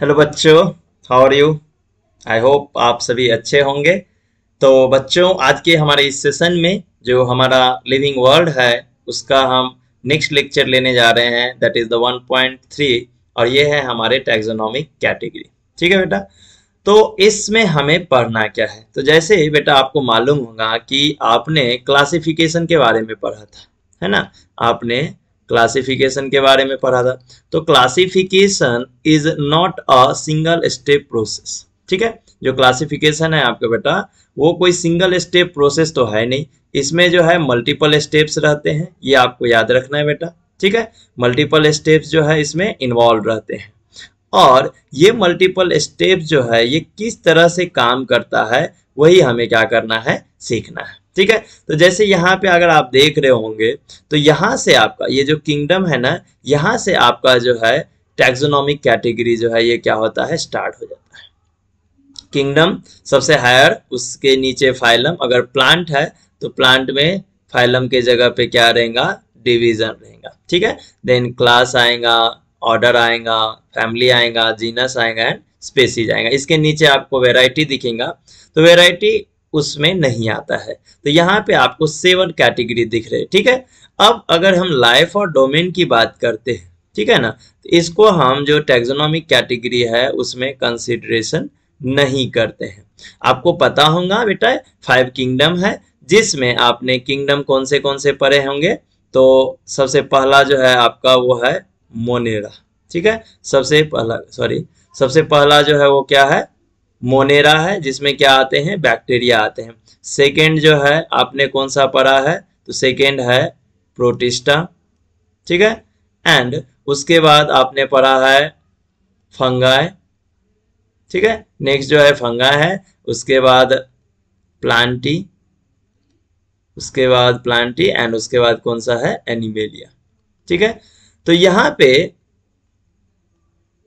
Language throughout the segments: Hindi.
हेलो बच्चों how are you I hope आप सभी अच्छे होंगे तो बच्चों आज के हमारे इस सेशन में जो हमारा लिविंग वर्ल्ड है उसका हम नेक्स्ट लेक्चर लेने जा रहे हैं दैट इज़ द 1.3 और ये है हमारे टैक्सोनॉमिक कैटेगरी ठीक है बेटा तो इसमें हमें पढ़ना क्या है तो जैसे बेटा आपको मालूम होगा कि आपने क्लासिफिकेशन के बारे में पढ़ा था है ना आपने क्लासिफिकेशन के बारे में पढ़ा था तो classification is not a single step process ठीक है जो क्लासिफिकेशन है आपका बेटा वो कोई सिंगल स्टेप प्रोसेस तो है नहीं इसमें जो है मल्टीपल स्टेप्स रहते हैं ये आपको याद रखना है बेटा ठीक है मल्टीपल स्टेप्स जो है इसमें इन्वॉल्व रहते हैं और ये मल्टीपल स्टेप जो है ये किस तरह से काम करता है वही हमें क्या करना है सीखना है ठीक है तो जैसे यहाँ पे अगर आप देख रहे होंगे तो यहाँ से आपका ये जो किंगडम है ना यहाँ से आपका जो है टैक्सोनॉमिक कैटेगरी जो है ये क्या होता है स्टार्ट हो जाता है किंगडम सबसे हायर उसके नीचे फाइलम अगर प्लांट है तो प्लांट में फाइलम के जगह पे क्या रहेगा डिवीजन रहेगा ठीक है देन क्लास आएगा ऑर्डर आएगा फैमिली आएगा जीनस आएगा एंड स्पेसीज आएगा इसके नीचे आपको वेराइटी दिखेगा तो वेराइटी उसमें नहीं आता है तो यहाँ पे आपको सेवन कैटेगरी दिख रहे ठीक है अब अगर हम लाइफ और डोमेन की बात करते हैं ठीक है ना तो इसको हम जो टेक्सोनॉमिक कैटेगरी है उसमें कंसिडरेशन नहीं करते हैं आपको पता होगा बेटा फाइव किंगडम है जिसमें आपने किंगडम कौन से कौन से पढ़े होंगे तो सबसे पहला जो है आपका वो है मोनेरा ठीक है सबसे पहला सॉरी सबसे पहला जो है वो क्या है मोनेरा है जिसमें क्या आते हैं बैक्टीरिया आते हैं सेकेंड जो है आपने कौन सा पढ़ा है तो सेकेंड है प्रोटिस्टा ठीक है एंड उसके बाद आपने पढ़ा है फंगाई ठीक है नेक्स्ट जो है फंगा है उसके बाद प्लांटी उसके बाद प्लांटी एंड उसके बाद कौन सा है एनिमेलिया ठीक है तो यहां पे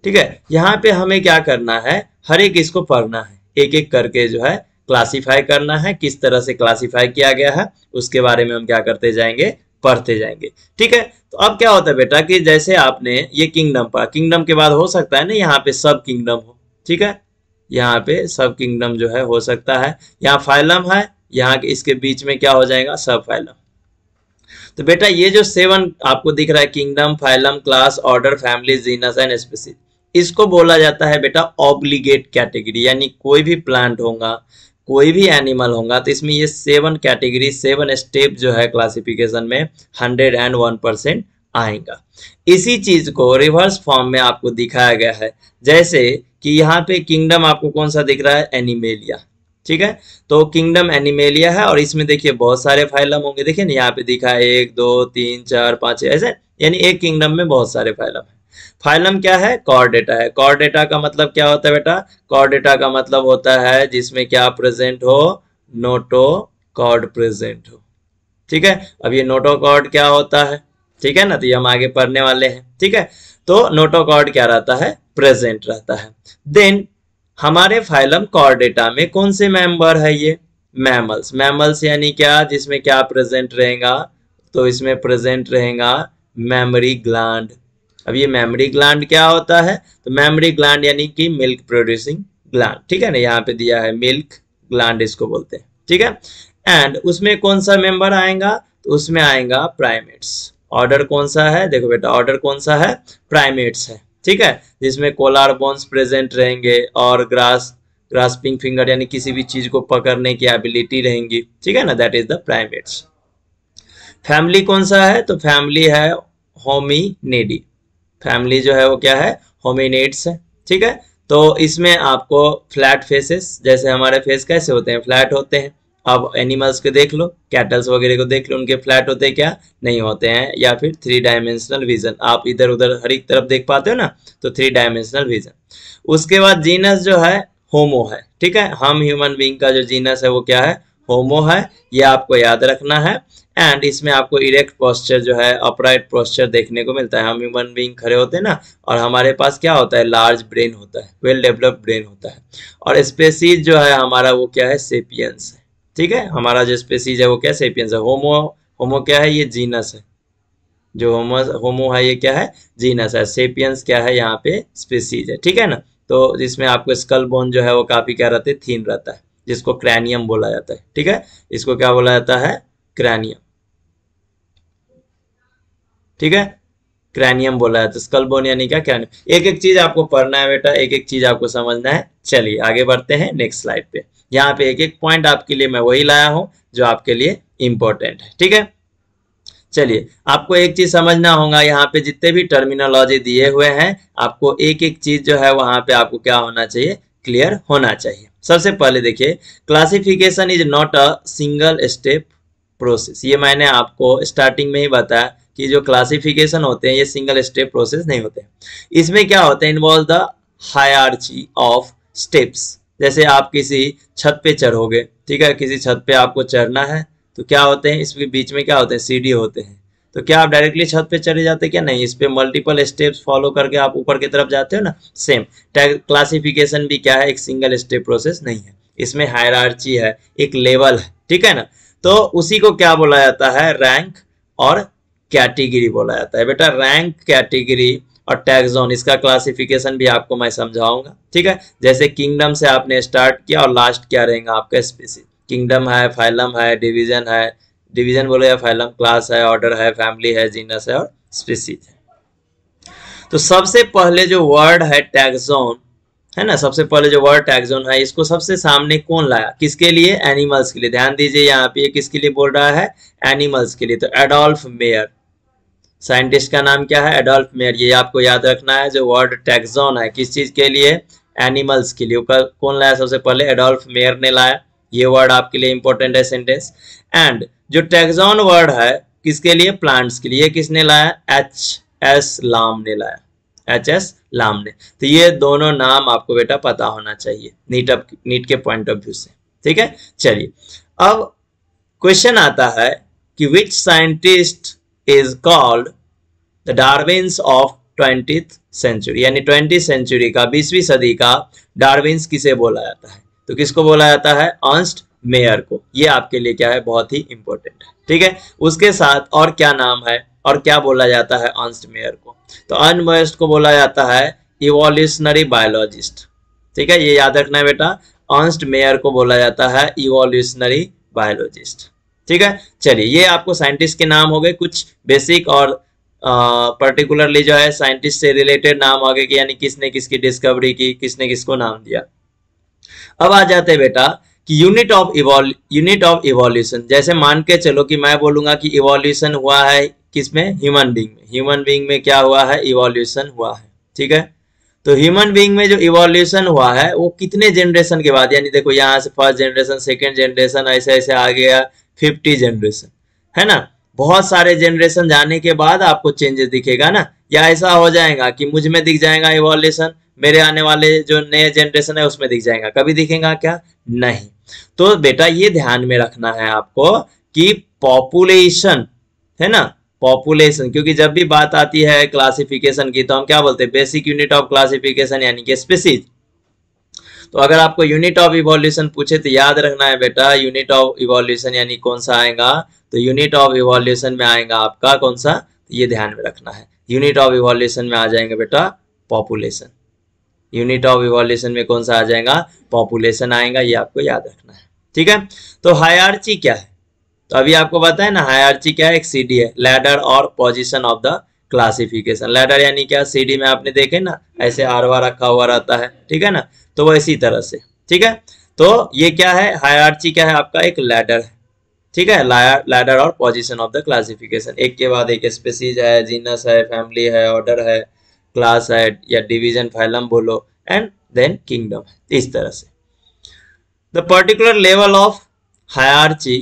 ठीक है यहाँ पे हमें क्या करना है हर एक इसको पढ़ना है एक एक करके जो है क्लासिफाई करना है किस तरह से क्लासिफाई किया गया है उसके बारे में हम क्या करते जाएंगे पढ़ते जाएंगे ठीक है तो अब क्या होता है बेटा कि जैसे आपने ये किंगडम पढ़ा किंगडम के बाद हो सकता है ना यहाँ पे सब किंगडम हो ठीक है यहाँ पे सब किंगडम जो है हो सकता है यहाँ फाइलम है यहाँ इसके बीच में क्या हो जाएगा सब फाइलम तो बेटा ये जो सेवन आपको दिख रहा है kingdom phylum class order family genus and specific इसको बोला जाता है बेटा ऑब्लिगेट कैटेगरी यानी कोई भी प्लांट होगा कोई भी एनिमल होगा तो इसमें ये सेवन कैटेगरी सेवन स्टेप जो है क्लासिफिकेशन में हंड्रेड एंड वन परसेंट आएगा इसी चीज को रिवर्स फॉर्म में आपको दिखाया गया है जैसे कि यहाँ पे किंगडम आपको कौन सा दिख रहा है एनिमेलिया ठीक है तो किंगडम एनिमेलिया है और इसमें देखिए बहुत सारे फाइलम होंगे देखिए ना यहाँ पे दिखा है एक दो तीन चार पांच ऐसे यानी एक किंगडम में बहुत सारे फाइलम है फाइलम क्या है कॉर डेटा है कॉर डेटा का मतलब क्या होता है बेटा कॉर डेटा का मतलब होता है जिसमें क्या प्रेजेंट हो नोटो कॉर्ड प्रेजेंट हो ठीक है अब ये नोटो कॉर्ड क्या होता है ठीक है ना तो ये हम आगे पढ़ने वाले हैं ठीक है तो नोटो कॉर्ड क्या रहता है प्रेजेंट रहता है देन हमारे फाइलम कॉर डेटा में कौन से मेंबर है ये मैमल्स मैमल्स यानी क्या जिसमें क्या प्रेजेंट रहेगा तो इसमें प्रेजेंट रहेगा मेमोरी ग्लैंड अब ये मेमोरी ग्लैंड क्या होता है तो मेमोरी ग्लैंड यानी कि मिल्क प्रोड्यूसिंग ग्लैंड ठीक है ना यहाँ पे दिया है मिल्क ग्लैंड इसको बोलते हैं ठीक है एंड उसमें कौन सा मेंबर आएगा तो उसमें आएगा प्राइमेट्स ऑर्डर कौन सा है देखो बेटा ऑर्डर कौन सा है प्राइमेट्स है ठीक है जिसमें कोलार बोन्स प्रेजेंट रहेंगे और ग्रास ग्रास्पिंग फिंगर यानी किसी भी चीज को पकड़ने की एबिलिटी रहेंगी ठीक है ना that is the primates family कौन सा है तो फैमिली है होमी नेडी फैमिली जो है वो क्या है होमिनेट्स है ठीक है तो इसमें आपको फ्लैट फेसेस जैसे हमारे फेस कैसे होते हैं फ्लैट होते हैं आप एनिमल्स को देख लो कैटल्स वगैरह को देख लो उनके फ्लैट होते क्या नहीं होते हैं या फिर थ्री डायमेंशनल विजन आप इधर उधर हर एक तरफ देख पाते हो ना तो थ्री डायमेंशनल विजन उसके बाद जीनस जो है होमो है ठीक है हम ह्यूमन बींग का जो जीनस है वो क्या है होमो है ये आपको याद रखना है एंड इसमें आपको इरेक्ट पोस्चर जो है अपराइट पोस्चर देखने को मिलता है हम ह्यूमन बींग खड़े होते हैं ना और हमारे पास क्या होता है लार्ज ब्रेन होता है वेल डेवलप्ड ब्रेन होता है और स्पेसीज जो है हमारा वो क्या है सेपियंस है ठीक है हमारा जो स्पेसीज है वो क्या सेपियंस है होमो होमो क्या है ये जीनस है जो होमो होमो है ये क्या है जीनस है सेपियंस क्या है यहाँ पे स्पेसीज है ठीक है ना तो जिसमें आपको स्कल बोन जो है वो काफ़ी क्या रहते थीन रहता है जिसको क्रैनियम बोला जाता है ठीक है इसको क्या बोला जाता है क्रैनियम ठीक है क्रैनियम बोला है तो स्कल बोन यानी क्या क्रैनियम एक एक चीज आपको पढ़ना है बेटा एक एक चीज आपको समझना है चलिए आगे बढ़ते हैं नेक्स्ट स्लाइड पे यहाँ पे एक एक पॉइंट आपके लिए मैं वही लाया हूं जो आपके लिए इम्पोर्टेंट है ठीक है चलिए आपको एक चीज समझना होगा यहाँ पे जितने भी टर्मिनोलॉजी दिए हुए हैं आपको एक एक चीज जो है वहां पे आपको क्या होना चाहिए क्लियर होना चाहिए सबसे पहले देखिए classification is not a single step process ये मैंने आपको स्टार्टिंग में ही बताया कि जो क्लासिफिकेशन होते हैं ये सिंगल स्टेप प्रोसेस नहीं होते इसमें क्या होता है involve the hierarchy of steps जैसे आप किसी छत पे चढ़ोगे ठीक है किसी छत पे आपको चढ़ना है तो क्या होते हैं इसके बीच में क्या होते हैं सीढ़ी होते हैं तो क्या आप डायरेक्टली छत पे चले जाते क्या नहीं इस पर मल्टीपल स्टेप्स फॉलो करके आप ऊपर की तरफ जाते हो ना सेम क्लासिफिकेशन भी क्या है एक सिंगल स्टेप प्रोसेस नहीं है इसमें हायरार्ची है एक लेवल है ठीक है ना तो उसी को क्या बोला जाता है रैंक और कैटेगरी बोला जाता है बेटा रैंक कैटेगरी और टैक्स जोन इसका क्लासिफिकेशन भी आपको मैं समझाऊंगा ठीक है जैसे किंगडम से आपने स्टार्ट किया और लास्ट क्या रहेगा आपका स्पीसीज किंगडम है फाइलम है डिवीजन है डिवीजन बोले फाइलम क्लास है ऑर्डर है फैमिली है जीनस है और स्पीसीज है तो सबसे पहले जो वर्ड है टैक्सोन है ना सबसे पहले जो वर्ड टैक्सोन है इसको सबसे सामने कौन लाया किसके लिए एनिमल्स के लिए ध्यान दीजिए यहाँ पे किसके लिए बोल रहा है एनिमल्स के लिए तो एडोल्फ मेयर साइंटिस्ट का नाम क्या है एडोल्फ मेयर ये आपको याद रखना है जो वर्ड टैक्सॉन है किस चीज़ के लिए एनिमल्स के लिए कौन लाया सबसे पहले एडोल्फ मेयर ने लाया ये वर्ड आपके लिए इंपॉर्टेंट है सेंटेंस एंड जो टैक्सॉन वर्ड है किसके लिए प्लांट्स के लिए किसने लाया एच एस लाम ने लाया एच एस लाम ने तो ये दोनों नाम आपको बेटा पता होना चाहिए नीट अप नीट के पॉइंट ऑफ व्यू से ठीक है चलिए अब क्वेश्चन आता है कि which scientist is called the Darwin's of twenty century यानी ट्वेंटी सेंचुरी का बीसवीं सदी का डार्विन्स किसे बोला जाता है तो किसको बोला जाता है ऑन्स्ट मेयर को ये आपके लिए क्या है बहुत ही इंपॉर्टेंट है ठीक है उसके साथ और क्या नाम है और क्या बोला जाता है ऑन्स्ट मेयर को तो अनमेस्ट को बोला जाता है इवोल्यूशनरी बायोलॉजिस्ट ठीक है ये याद रखना है बेटा ऑन्स्ट मेयर को बोला जाता है इवोल्यूशनरी बायोलॉजिस्ट ठीक है चलिए ये आपको साइंटिस्ट के नाम हो गए कुछ बेसिक और पर्टिकुलरली जो है साइंटिस्ट से रिलेटेड नाम आ गए कि यानी किसने किसकी डिस्कवरी की किसने किसको नाम दिया अब आ जाते हैं बेटा कि unit of evol unit of evolution जैसे मान के चलो कि मैं बोलूंगा कि इवोल्यूशन हुआ है किसमें ह्यूमन बींग में ह्यूमन बींग में क्या हुआ है इवोल्यूशन हुआ है ठीक है तो ह्यूमन बींग में जो इवोल्यूशन हुआ है वो कितने जनरेशन के बाद यानी देखो यहाँ से फर्स्ट जनरेशन सेकेंड जनरेशन ऐसे ऐसे आ गया फिफ्टी जनरेशन है ना बहुत सारे जनरेशन जाने के बाद आपको चेंजेस दिखेगा ना या ऐसा हो जाएगा कि मुझ में दिख जाएगा इवोल्यूशन मेरे आने वाले जो नए जनरेशन है उसमें दिख जाएगा कभी दिखेगा क्या नहीं तो बेटा ये ध्यान में रखना है आपको कि पॉपुलेशन है ना पॉपुलेशन क्योंकि जब भी बात आती है क्लासिफिकेशन की तो हम क्या बोलते हैं बेसिक यूनिट ऑफ क्लासिफिकेशन यानी कि स्पेसीज तो अगर आपको यूनिट ऑफ इवोल्यूशन पूछे तो याद रखना है बेटा यूनिट ऑफ इवोल्यूशन यानी कौन सा आएगा तो यूनिट ऑफ इवोल्यूशन में आएगा आपका कौन सा ये ध्यान में रखना है यूनिट ऑफ इवोल्यूशन में आ जाएंगे बेटा पॉपुलेशन यूनिट ऑफ इवोल्यूशन में कौन सा आ जाएगा पॉपुलेशन आएगा ये आपको याद रखना है ठीक है तो हायरची क्या है तो अभी आपको बताए ना हायरची क्या है एक सीडी है लैडर और position of the classification ladder यानी क्या सीडी में आपने देखे ना ऐसे आरवा रखा हुआ रहता है ठीक है ना तो वह इसी तरह से ठीक है तो ये क्या है हायरची क्या है आपका एक लैडर है ठीक है लैडर और पोजीशन ऑफ द क्लासिफिकेशन एक के बाद एक स्पेसीज है जीनस है फैमिली है ऑर्डर है क्लास है या डिवीजन फाइलम बोलो एंड देन किंगडम इस तरह से the particular level of hierarchy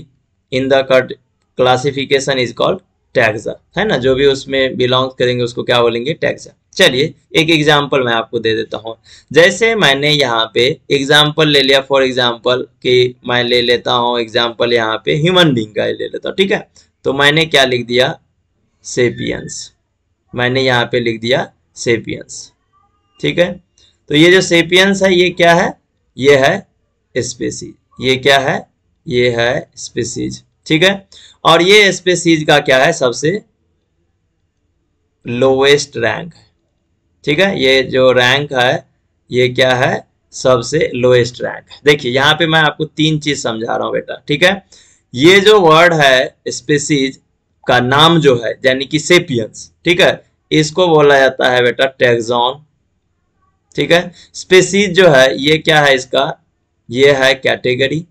in the classification is called taxa है ना जो भी उसमें बिलोंग करेंगे उसको क्या बोलेंगे टैक्सा चलिए एक एग्जाम्पल मैं आपको दे देता हूँ जैसे मैंने यहाँ पे एग्जाम्पल ले लिया फॉर एग्जाम्पल कि मैं ले लेता हूँ एग्जाम्पल यहाँ पे ह्यूमन बींग का ले लेता हूँ ठीक है तो मैंने क्या लिख दिया सेपियंस मैंने यहाँ पे लिख दिया सेपियंस ठीक है तो ये जो सेपियंस है ये क्या है ये है स्पेसीज ये क्या है ये है स्पेसीज ठीक है और ये स्पेसीज का क्या है सबसे लोवेस्ट रैंक है ठीक है ये जो रैंक है ये क्या है सबसे लोएस्ट रैंक देखिए यहाँ पे मैं आपको तीन चीज समझा रहा हूँ बेटा ठीक है ये जो वर्ड है स्पेसीज का नाम जो है यानी कि सेपियंस ठीक है इसको बोला जाता है बेटा टेक्सोन ठीक है स्पेसीज जो है ये क्या है इसका ये है कैटेगरी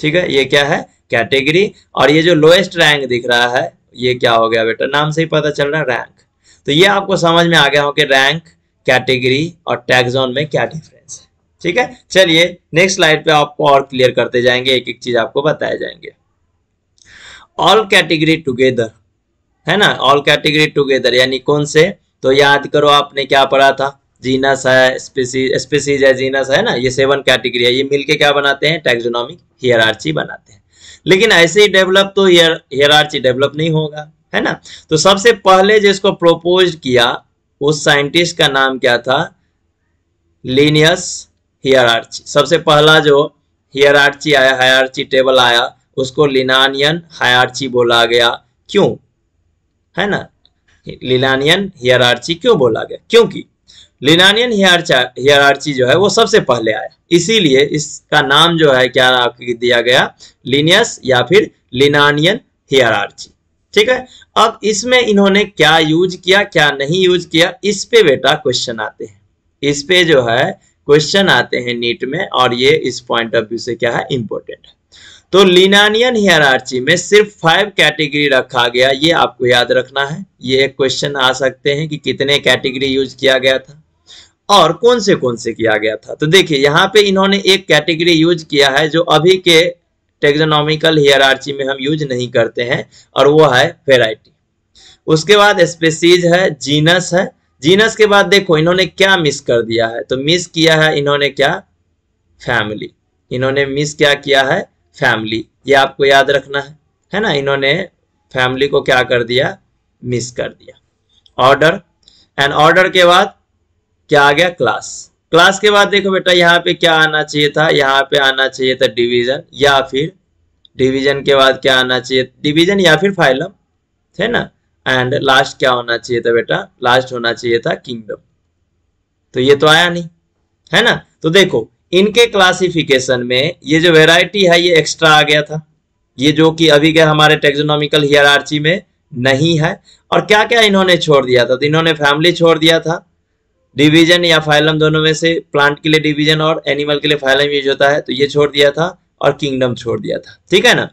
ठीक है ये क्या है कैटेगरी और ये जो लोएस्ट रैंक दिख रहा है ये क्या हो गया बेटा नाम से ही पता चल रहा है रैंक तो ये आपको समझ में आ गया हो कि रैंक कैटेगरी और टैक्सोन में क्या डिफरेंस है ठीक है चलिए नेक्स्ट स्लाइड पे आपको और क्लियर करते जाएंगे एक एक चीज आपको बताए जाएंगे ऑल कैटेगरी टुगेदर है ना ऑल कैटेगरी टुगेदर यानी कौन से तो याद करो आपने क्या पढ़ा था जीनस है स्पीसीज स्पीसीज है जीनस है ना ये सेवन कैटेगरी है ये मिलके क्या बनाते हैं टैक्सोनॉमिक हियरार्ची बनाते हैं लेकिन ऐसे ही डेवलप तो हियर डेवलप नहीं होगा है ना तो सबसे पहले जिसको प्रोपोज किया उस साइंटिस्ट का नाम क्या था लीनियस हियरार्ची सबसे पहला जो हियरार्ची आया हायरची टेबल आया उसको लिनानियन हायरची बोला गया क्यों है ना लिनानियन हियरार्ची क्यों बोला गया क्योंकि लिनानियन हियरार्ची जो है वो सबसे पहले आया इसीलिए इसका नाम जो है क्या दिया गया लिनियस या फिर लिनानियन हियरार्ची ठीक है अब इसमें इन्होंने क्या यूज किया क्या नहीं यूज किया इस पे बेटा क्वेश्चन आते हैं इस पे जो है क्वेश्चन आते हैं नीट में और ये इस पॉइंट ऑफ व्यू से क्या है इंपॉर्टेंट है तो लिनानियन हियरार्ची में सिर्फ फाइव कैटेगरी रखा गया ये आपको याद रखना है ये क्वेश्चन आ सकते हैं कि कितने कैटेगरी यूज किया गया था और कौन से कौन से किया गया था तो देखिए यहाँ पे इन्होंने एक कैटेगरी यूज किया है जो अभी के टेक्सोनॉमिकल हियरार्ची में हम यूज नहीं करते हैं और वो है वेराइटी उसके बाद स्पेसीज है जीनस है जीनस के बाद देखो इन्होंने क्या मिस कर दिया है तो मिस किया है इन्होंने क्या फैमिली इन्होंने मिस क्या किया है फैमिली ये आपको याद रखना है है ना इन्होंने फैमिली को क्या कर दिया मिस कर दिया ऑर्डर एंड ऑर्डर के बाद क्या आ गया क्लास क्लास के बाद देखो बेटा यहाँ पे क्या आना चाहिए था यहाँ पे आना चाहिए था डिवीजन या फिर डिवीजन के बाद क्या आना चाहिए डिवीजन या फिर फाइलम है ना एंड लास्ट क्या होना चाहिए था बेटा लास्ट होना चाहिए था किंगडम तो ये तो आया नहीं है ना तो देखो इनके क्लासिफिकेशन में ये जो वेराइटी है ये एक्स्ट्रा आ गया था ये जो कि अभी के हमारे टेक्सोनॉमिकल हियरार्ची में नहीं है और क्या क्या इन्होंने छोड़ दिया था तो इन्होंने फैमिली छोड़ दिया था डिवीजन या फाइलम दोनों में से प्लांट के लिए डिवीजन और एनिमल के लिए फाइलम यूज होता है तो ये छोड़ दिया था और किंगडम छोड़ दिया था ठीक है ना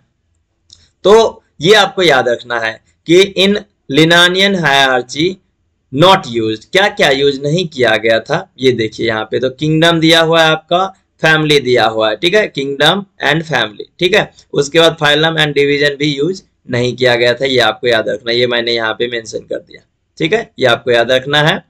तो ये आपको याद रखना है कि इन लिनानियन हायरची नॉट यूज क्या क्या यूज नहीं किया गया था ये देखिए यहाँ पे तो किंगडम दिया हुआ है आपका फैमिली दिया हुआ है ठीक है किंगडम एंड फैमिली ठीक है उसके बाद फाइलम एंड डिवीजन भी यूज नहीं किया गया था ये आपको याद रखना ये मैंने यहाँ पे मेंशन कर दिया ठीक है ये आपको याद रखना है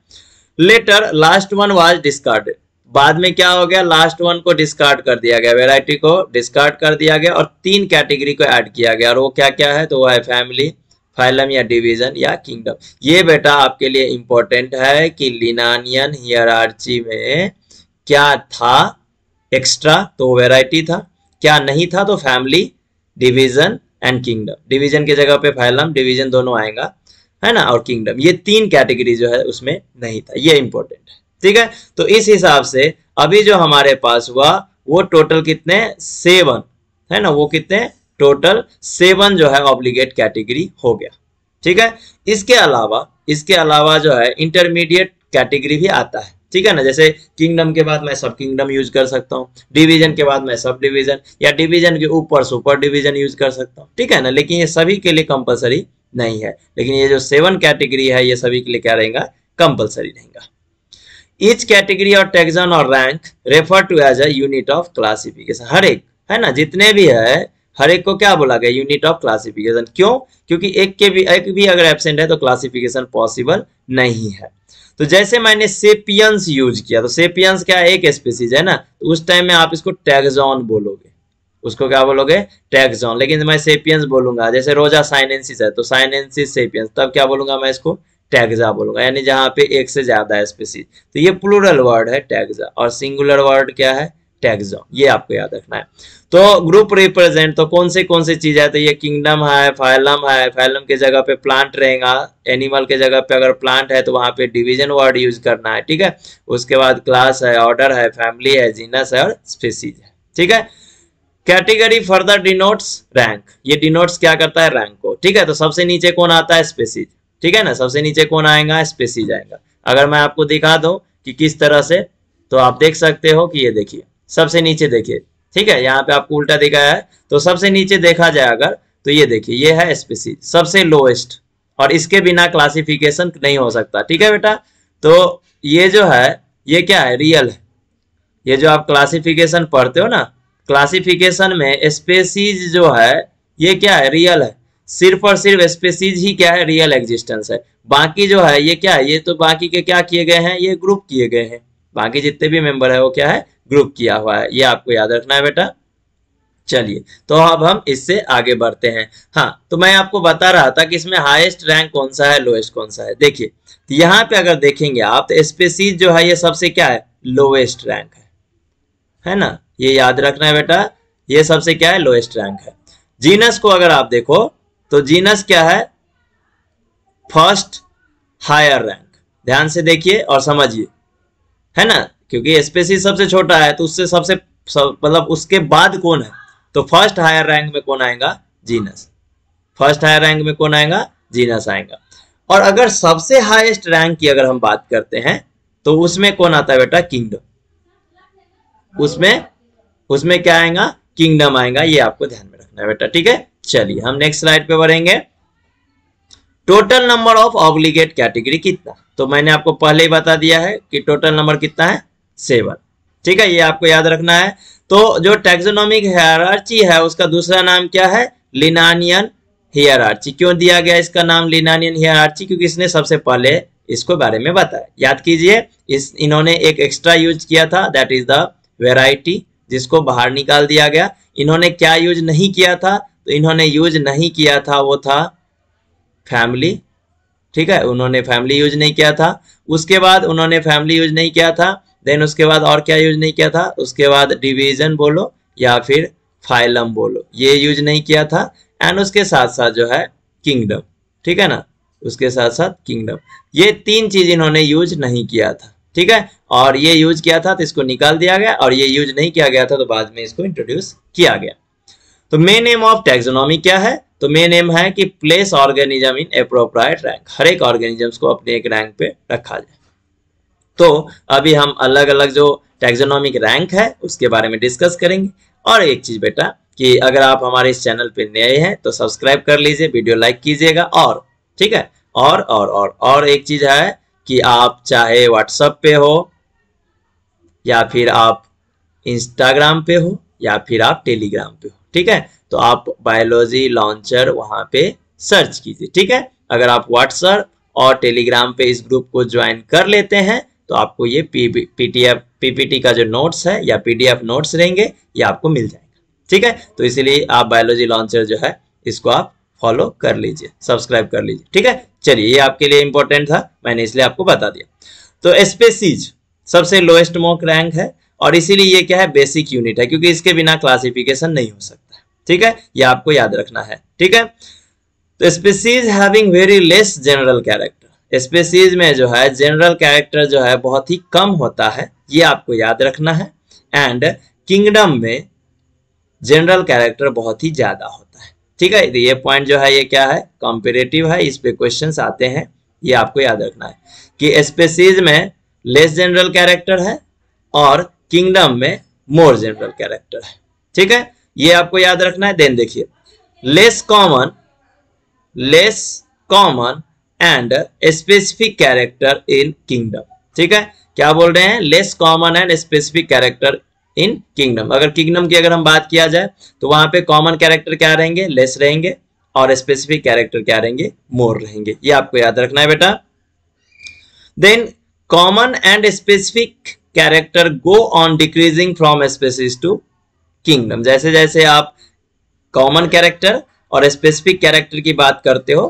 later last one was discard बाद में क्या हो गया लास्ट वन को डिस्कार्ड कर दिया गया वेराइटी को डिस्कार्ड कर दिया गया और तीन कैटेगरी को ऐड किया गया और वो क्या क्या है तो वो है फैमिली फाइलम या डिवीजन या किंगडम ये बेटा आपके लिए इंपॉर्टेंट है कि लिनानियन हियरार्ची में क्या था एक्स्ट्रा तो वेराइटी था क्या नहीं था तो family division and kingdom division की जगह पे फाइलम डिवीजन दोनों आएगा है ना और किंगडम ये तीन कैटेगरी जो है उसमें नहीं था ये इंपॉर्टेंट है ठीक है तो इस हिसाब से अभी जो हमारे पास हुआ वो टोटल कितने सेवन है ना वो कितने टोटल सेवन जो है ऑब्लिगेट कैटेगरी हो गया ठीक है इसके अलावा इसके अलावा जो है इंटरमीडिएट कैटेगरी भी आता है ठीक है ना जैसे किंगडम के बाद मैं सब किंगडम यूज कर सकता हूँ डिवीजन के बाद मैं सब डिवीजन या डिवीजन के ऊपर सुपर डिवीजन यूज कर सकता हूँ ठीक है ना लेकिन ये सभी के लिए कंपलसरी नहीं है लेकिन ये जो सेवन कैटेगरी है ये सभी के लिए क्या रहेगा कंपल्सरी रहेगा इच कैटेगरी और टेक्जन और rank refer to as a unit of classification हर एक है ना जितने भी है हर एक को क्या बोला गया यूनिट ऑफ क्लासिफिकेशन क्यों क्योंकि एक के भी एक भी अगर एबसेंट है तो क्लासिफिकेशन पॉसिबल नहीं है तो जैसे मैंने सेपियंस यूज किया तो सेपियंस क्या एक स्पेसीज है ना तो उस टाइम में आप इसको टैगजॉन बोलोगे उसको क्या बोलोगे जोन लेकिन मैं सेपियंस बोलूंगा जैसे रोजा साइनेंसिस है तो साइनेंसिस सेपियंस तब क्या बोलूंगा मैं इसको टैक्सा बोलूंगा यानी जहां पे एक से ज्यादा है तो ये प्लूरल वर्ड है टैक्सा और सिंगुलर वर्ड क्या है टैक्सॉन ये आपको याद रखना है तो ग्रुप रिप्रेजेंट तो कौन से कौन से चीज है तो ये किंगडम है फाइलम है फाइलम के जगह पे प्लांट रहेगा एनिमल के जगह पे अगर प्लांट है तो वहां पे डिवीजन वर्ड यूज करना है ठीक है उसके बाद क्लास है ऑर्डर है फैमिली है जीनस है और स्पेसीज है ठीक है कैटेगरी फर्दर डिनोट्स रैंक ये डिनोट्स क्या करता है रैंक को ठीक है तो सबसे नीचे कौन आता है स्पेसीज ठीक है ना सबसे नीचे कौन आएगा स्पेसीज आएगा अगर मैं आपको दिखा दू कि किस तरह से तो आप देख सकते हो कि ये देखिए सबसे नीचे देखिए ठीक है यहाँ पे आपको उल्टा दिखाया है तो सबसे नीचे देखा जाए अगर तो ये देखिए ये है स्पेसीज सबसे लोएस्ट और इसके बिना क्लासिफिकेशन नहीं हो सकता ठीक है बेटा तो ये जो है ये क्या है रियल है ये जो आप क्लासिफिकेशन पढ़ते हो ना क्लासिफिकेशन में स्पेसीज जो है ये क्या है रियल है सिर्फ और सिर्फ स्पेसीज ही क्या है रियल एग्जिस्टेंस है बाकी जो है ये क्या है ये तो बाकी के क्या किए गए हैं ये ग्रुप किए गए हैं बाकी जितने भी मेंबर है वो क्या है ग्रुप किया हुआ है ये आपको याद रखना है बेटा चलिए तो अब हम इससे आगे बढ़ते हैं हाँ तो मैं आपको बता रहा था कि इसमें हाईएस्ट रैंक कौन सा है लोएस्ट कौन सा है देखिए यहाँ पे अगर देखेंगे आप तो स्पेसीज जो है ये सबसे क्या है लोएस्ट रैंक है है ना ये याद रखना है बेटा ये सबसे क्या है लोएस्ट रैंक है जीनस को अगर आप देखो तो जीनस क्या है फर्स्ट हायर रैंक ध्यान से देखिए और समझिए है ना क्योंकि स्पेसीज सबसे छोटा है तो उससे सबसे सब, मतलब उसके बाद कौन है तो फर्स्ट हायर रैंक में कौन आएगा जीनस फर्स्ट हायर रैंक में कौन आएगा जीनस आएगा और अगर सबसे हाईएस्ट रैंक की अगर हम बात करते हैं तो उसमें कौन आता है बेटा किंगडम उसमें उसमें क्या आएगा किंगडम आएगा ये आपको ध्यान में रखना है बेटा ठीक है चलिए हम नेक्स्ट स्लाइड पे बढ़ेंगे total number of obligate category कितना तो मैंने आपको पहले ही बता दिया है कि टोटल नंबर कितना है सेवन ठीक है ये आपको याद रखना है तो जो टेक्सोनॉमिक हेयरार्ची है उसका दूसरा नाम क्या है लिनानियन हेयरार्ची क्यों दिया गया इसका नाम लिनानियन हेयरार्ची क्योंकि इसने सबसे पहले इसको बारे में बताया याद कीजिए इस इन्होंने एक एक्स्ट्रा यूज किया था दैट इज द वेराइटी जिसको बाहर निकाल दिया गया इन्होंने क्या यूज नहीं किया था तो इन्होंने यूज नहीं किया था वो था फैमिली ठीक है उन्होंने फैमिली यूज नहीं किया था उसके बाद उन्होंने फैमिली यूज नहीं किया था देन उसके बाद और क्या यूज नहीं किया था उसके बाद डिवीजन बोलो या फिर फाइलम बोलो ये यूज नहीं किया था एंड उसके साथ साथ जो है किंगडम ठीक है ना उसके साथ साथ किंगडम ये तीन चीज इन्होंने यूज नहीं किया था ठीक है और ये यूज किया था तो इसको निकाल दिया गया और ये यूज नहीं किया गया था तो बाद में इसको इंट्रोड्यूस किया गया तो मेन एम ऑफ टेक्सोनॉमी क्या है तो मेन एम है कि place organism in appropriate rank हर एक ऑर्गेनिज्म को अपने एक रैंक पे रखा जाए तो अभी हम अलग अलग जो टेक्सोनॉमिक रैंक है उसके बारे में डिस्कस करेंगे और एक चीज बेटा कि अगर आप हमारे इस चैनल पे नए हैं तो सब्सक्राइब कर लीजिए वीडियो लाइक कीजिएगा और ठीक है और और और और एक चीज है कि आप चाहे व्हाट्सएप पे हो या फिर आप इंस्टाग्राम पे हो या फिर आप टेलीग्राम पे हो ठीक है तो आप बायोलॉजी लॉन्चर वहां पे सर्च कीजिए ठीक है अगर आप व्हाट्सएप और टेलीग्राम पे इस ग्रुप को ज्वाइन कर लेते हैं तो आपको ये पीटीएफ पीपीटी का जो नोट्स है या पीडीएफ नोट्स रहेंगे ये आपको मिल जाएगा ठीक है तो इसलिए आप बायोलॉजी लॉन्चर जो है इसको आप फॉलो कर लीजिए सब्सक्राइब कर लीजिए ठीक है चलिए ये आपके लिए इंपॉर्टेंट था मैंने इसलिए आपको बता दिया तो स्पेसीज सबसे लोएस्ट मॉक रैंक है और इसीलिए ये क्या है बेसिक यूनिट है क्योंकि इसके बिना क्लासिफिकेशन नहीं हो सकता ठीक है ये आपको याद रखना है ठीक है तो species having very less general character species में जो है जनरल कैरेक्टर जो है बहुत ही कम होता है ये आपको याद रखना है एंड किंगडम में जनरल कैरेक्टर बहुत ही ज्यादा हो ठीक है तो ये पॉइंट जो है ये क्या है कॉम्पेरेटिव है इस पे क्वेश्चन आते हैं ये आपको याद रखना है कि स्पेसीज में लेस जनरल कैरेक्टर है और किंगडम में मोर जनरल कैरेक्टर है ठीक है ये आपको याद रखना है देन देखिए less common less common and specific character in kingdom ठीक है क्या बोल रहे हैं less common and specific character in kingdom अगर किंगडम की अगर हम बात किया जाए तो वहां पे कॉमन कैरेक्टर क्या रहेंगे लेस रहेंगे और स्पेसिफिक कैरेक्टर क्या रहेंगे मोर रहेंगे ये आपको याद रखना है बेटा then common and specific character go on decreasing from species to kingdom जैसे जैसे आप कॉमन कैरेक्टर और स्पेसिफिक कैरेक्टर की बात करते हो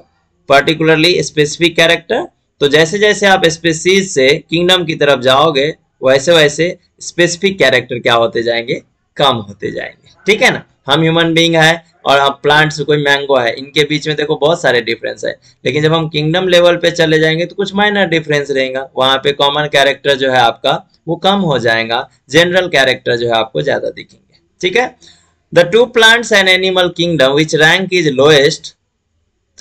पर्टिकुलरली स्पेसिफिक कैरेक्टर तो जैसे जैसे आप स्पेसीज से किंगडम की तरफ जाओगे वैसे वैसे स्पेसिफिक कैरेक्टर क्या होते जाएंगे कम होते जाएंगे ठीक है ना हम ह्यूमन बींग है और आप प्लांट्स कोई मैंगो है इनके बीच में देखो बहुत सारे डिफरेंस है लेकिन जब हम किंगडम लेवल पे चले जाएंगे तो कुछ माइनर डिफरेंस रहेगा वहां पे कॉमन कैरेक्टर जो है आपका वो कम हो जाएगा जनरल कैरेक्टर जो है आपको ज़्यादा दिखेंगे ठीक है the two plants and animal kingdom which rank is lowest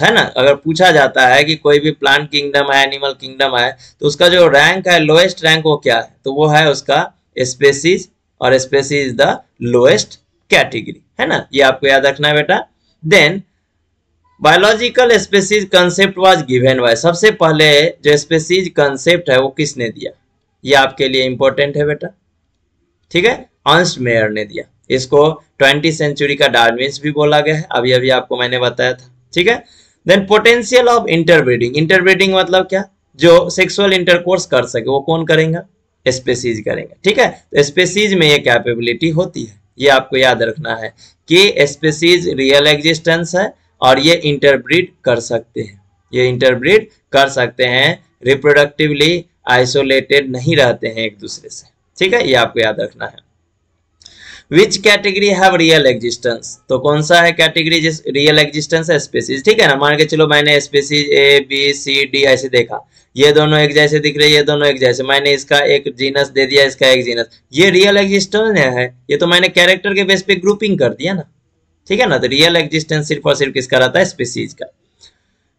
है ना अगर पूछा जाता है कि कोई भी प्लांट किंगडम है एनिमल किंगडम है तो उसका जो रैंक है लोएस्ट रैंक वो क्या है तो वो है उसका स्पेसीज और स्पेसीज द लोएस्ट कैटेगरी है ना ये आपको याद रखना है बेटा then biological species concept was given by सबसे पहले जो स्पेसीज कंसेप्ट है वो किसने दिया ये आपके लिए इंपॉर्टेंट है बेटा ठीक है ऑन्स्ट मेयर ने दिया इसको ट्वेंटी सेंचुरी का डार्विन भी बोला गया है अभी अभी आपको मैंने बताया था ठीक है then potential of interbreeding interbreeding मतलब क्या जो सेक्सुअल इंटरकोर्स कर सके वो कौन करेंगे स्पेसीज करेंगे ठीक है तो स्पेसीज में ये कैपेबिलिटी होती है ये आपको याद रखना है कि स्पेसीज रियल एग्जिस्टेंस है और ये इंटरब्रीड कर सकते हैं ये इंटरब्रीड कर सकते हैं रिप्रोडक्टिवली आइसोलेटेड नहीं रहते हैं एक दूसरे से ठीक है ये आपको याद रखना है which category have real existence तो कौन सा है कैटेगरी जिस रियल एग्जिस्टेंस है स्पेसीज ठीक है ना मान के चलो मैंने species A B C D ऐसे देखा ये दोनों एक जैसे दिख रहे ये दोनों एक जैसे मैंने इसका एक जीनस दे दिया इसका एक जीनस ये रियल एग्जिस्टेंस है ये तो मैंने कैरेक्टर के बेस पे ग्रुपिंग कर दिया ना ठीक है ना तो रियल एग्जिस्टेंस सिर्फ और सिर्फ किसका रहता है स्पेसीज का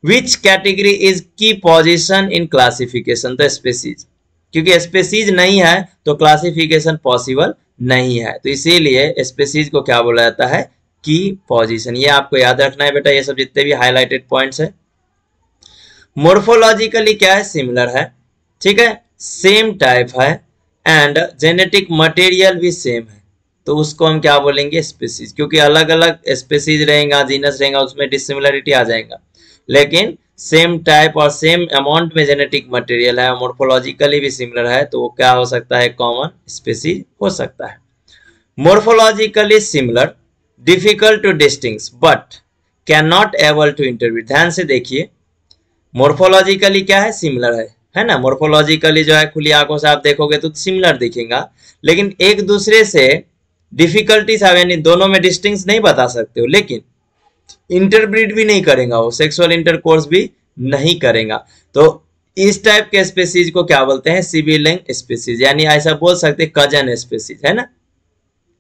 which category is key position in classification the species क्योंकि स्पेसीज नहीं है तो क्लासिफिकेशन पॉसिबल नहीं है तो इसीलिए स्पेसीज को क्या बोला जाता है की पोजिशन ये आपको याद रखना है बेटा ये सब जितने भी हाईलाइटेड पॉइंट है मोर्फोलॉजिकली क्या है सिमिलर है ठीक है सेम टाइप है एंड जेनेटिक मटेरियल भी सेम है तो उसको हम क्या बोलेंगे स्पेसीज क्योंकि अलग अलग स्पेसीज रहेगा जीनस रहेगा उसमें डिसिमिलरिटी आ जाएगा लेकिन सेम टाइप और सेम अमाउंट में जेनेटिक मटेरियल है मोर्फोलॉजिकली भी सिमिलर है तो वो क्या हो सकता है कॉमन स्पेसीज हो सकता है morphologically similar difficult to distinguish but can not able to interview ध्यान से देखिए मोर्फोलॉजिकली क्या है सिमिलर है है ना मोर्फोलॉजिकली जो है खुली आंखों से आप देखोगे तो सिमिलर दिखेगा लेकिन एक दूसरे से डिफिकल्टीज है यानी दोनों में डिस्टिंग नहीं बता सकते हो लेकिन इंटरब्रीड भी नहीं करेगा वो सेक्सुअल इंटरकोर्स भी नहीं करेगा तो इस टाइप के स्पेसीज को क्या बोलते हैं सिविलिंग स्पेसीज यानी ऐसा बोल सकते कजन स्पेसीज है ना